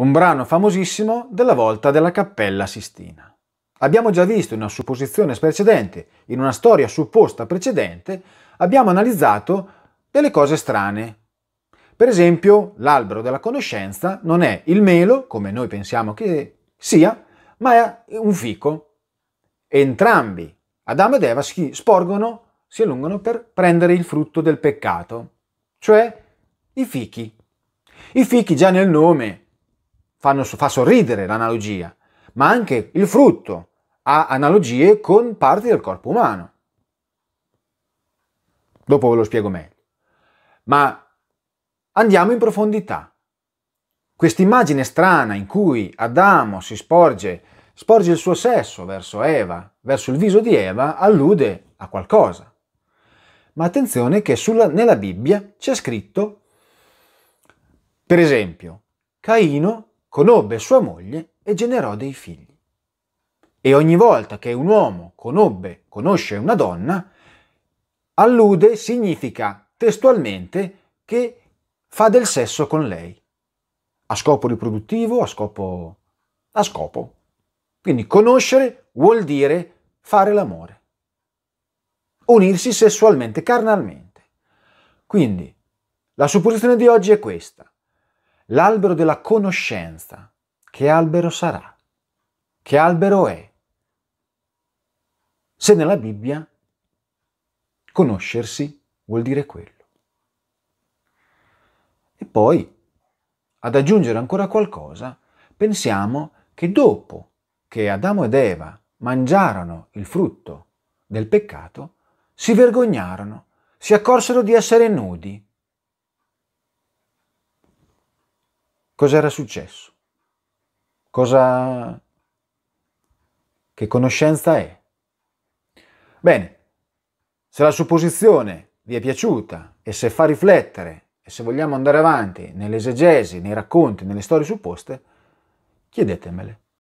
un brano famosissimo della volta della Cappella Sistina. Abbiamo già visto in una supposizione precedente, in una storia supposta precedente, abbiamo analizzato delle cose strane. Per esempio, l'albero della conoscenza non è il melo, come noi pensiamo che sia, ma è un fico. Entrambi, Adamo ed Eva, si sporgono, si allungano per prendere il frutto del peccato, cioè i fichi. I fichi già nel nome fanno, fa sorridere l'analogia, ma anche il frutto ha analogie con parti del corpo umano. Dopo ve lo spiego meglio. Ma andiamo in profondità. Quest'immagine strana in cui Adamo si sporge, sporge il suo sesso verso Eva, verso il viso di Eva, allude a qualcosa. Ma attenzione che sulla, nella Bibbia c'è scritto, per esempio, Caino conobbe sua moglie e generò dei figli. E ogni volta che un uomo conobbe, conosce una donna, allude significa testualmente che fa del sesso con lei, a scopo riproduttivo, a scopo... a scopo. Quindi conoscere vuol dire fare l'amore, unirsi sessualmente, carnalmente. Quindi la supposizione di oggi è questa l'albero della conoscenza. Che albero sarà? Che albero è? Se nella Bibbia conoscersi vuol dire quello. E poi, ad aggiungere ancora qualcosa, pensiamo che dopo che Adamo ed Eva mangiarono il frutto del peccato, si vergognarono, si accorsero di essere nudi cosa era successo, cosa... che conoscenza è. Bene, se la supposizione vi è piaciuta e se fa riflettere e se vogliamo andare avanti nelle esegesi, nei racconti, nelle storie supposte, chiedetemele.